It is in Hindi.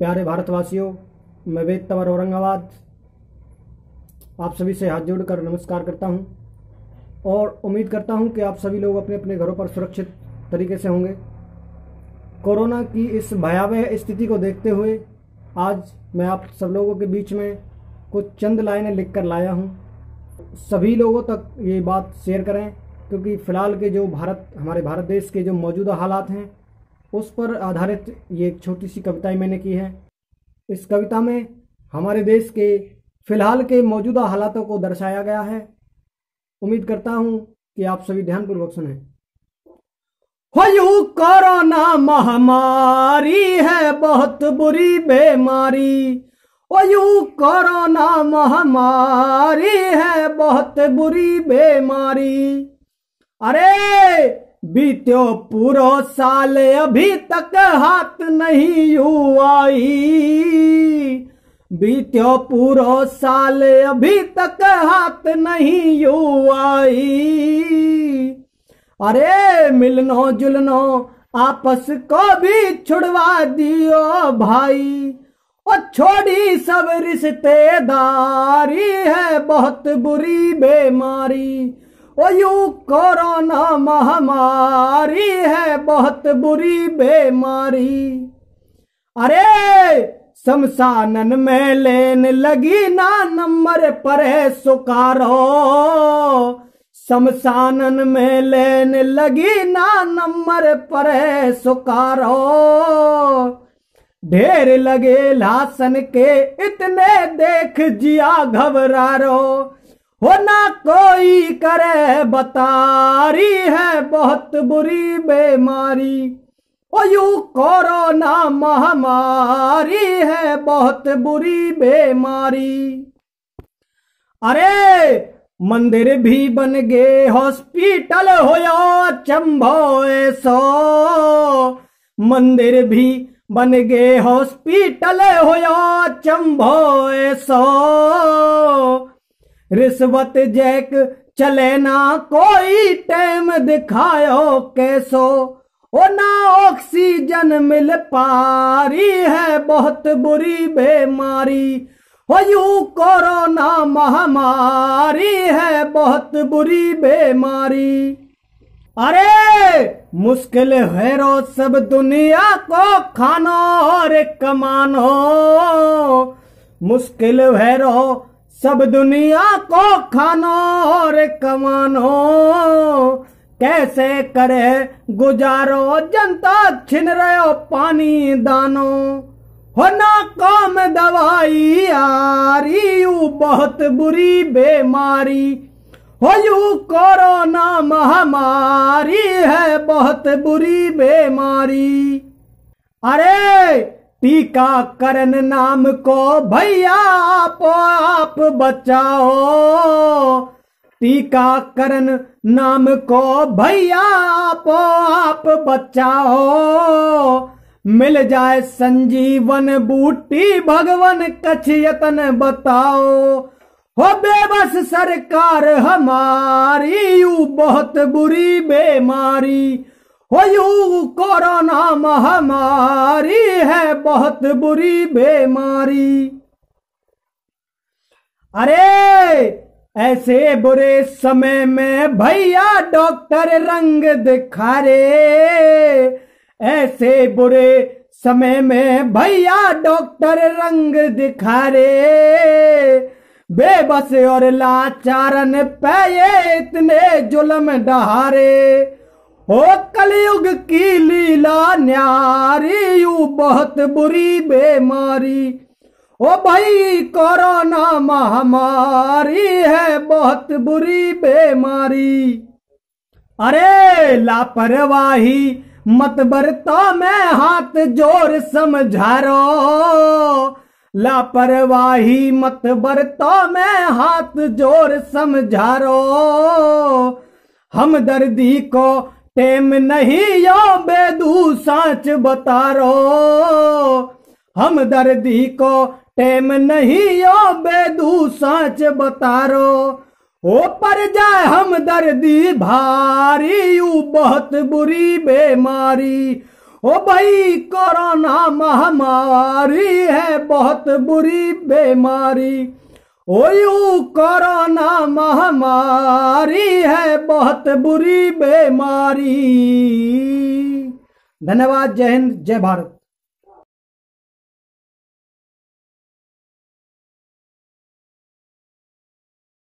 प्यारे भारतवासियों मैं वेद तवर औरंगाबाद आप सभी से हाथ जोड़कर नमस्कार करता हूं और उम्मीद करता हूं कि आप सभी लोग अपने अपने घरों पर सुरक्षित तरीके से होंगे कोरोना की इस भयावह स्थिति को देखते हुए आज मैं आप सब लोगों के बीच में कुछ चंद लाइनें लिख कर लाया हूँ सभी लोगों तक ये बात शेयर करें क्योंकि फ़िलहाल के जो भारत हमारे भारत देश के जो मौजूदा हालात हैं उस पर आधारित ये एक छोटी सी कविताएं मैंने की है इस कविता में हमारे देश के फिलहाल के मौजूदा हालातों को दर्शाया गया है उम्मीद करता हूं कि आप सभी ध्यानपूर्वक सुने कोरोना महामारी है बहुत बुरी बीमारी यू कोरोना महामारी है बहुत बुरी बीमारी अरे बीत्यो पूरो साल अभी तक हाथ नहीं हुआ बीत्यो पूरो साल अभी तक हाथ नहीं हुआ अरे मिलनो जुलनो आपस को भी छुड़वा दियो भाई और छोड़ी सब रिश्तेदारी है बहुत बुरी बीमारी यू कोरोना महामारी है बहुत बुरी बीमारी अरे शमशानन में लेन लगी ना नंबर पर है सुकारो शमशानन में लेन लगी ना नंबर पर है सुकारो ढेर लगे लासन के इतने देख जिया घबरा रो हो ना कोई करे बतारी है बहुत बुरी बीमारी ओ यू कोरोना महामारी है बहुत बुरी बीमारी अरे मंदिर भी बन गए हॉस्पिटल होया चंभो सो मंदिर भी बन गए हॉस्पिटल होया चंभो सो रिश्वत जैक चले ना कोई टाइम दिखायो कैसो ओ ना ऑक्सीजन मिल पारी है बहुत बुरी बीमारी हो यू कोरोना महामारी है बहुत बुरी बीमारी अरे मुश्किल है रो सब दुनिया को खानो और कमानो मुश्किल है रो सब दुनिया को खानो और कमानो कैसे करे गुजारो जनता छिन रहे हो पानी दानो हो ना काम दवाई आ रही बहुत बुरी बीमारी हो यू कोरोना महामारी है बहुत बुरी बीमारी अरे टीकाकरण नाम को भैया आप आप बचाओ टीकाकरण नाम को भैया आप आप बचाओ मिल जाए संजीवन बूटी भगवान कछ यतन बताओ हो बेबस सरकार हमारी यू बहुत बुरी बेमारी हो यू कोरोना महामारी है बहुत बुरी बीमारी अरे ऐसे बुरे समय में भैया डॉक्टर रंग दिखा रे ऐसे बुरे समय में भैया डॉक्टर रंग दिखा रे बेबस और लाचारन पे इतने जुलम डहारे ओ कलयुग की लीला न्यारी यू बहुत बुरी बेमारी ओ भाई कोरोना महामारी है बहुत बुरी बेमारी अरे लापरवाही मत बरता मैं हाथ जोर समझारो लापरवाही मत बरता मैं हाथ जोर समझारो हम दर्दी को टेम नहीं यो बेदू साच बतारो हम दर्दी को टेम नहीं यो बेदू साच बतारो ओ पर जाए हम दर्दी भारी यू बहुत बुरी बेमारी ओ भाई कोरोना महामारी है बहुत बुरी बेमारी कोरोना महामारी है बहुत बुरी बीमारी धन्यवाद जय हिंद जय भारत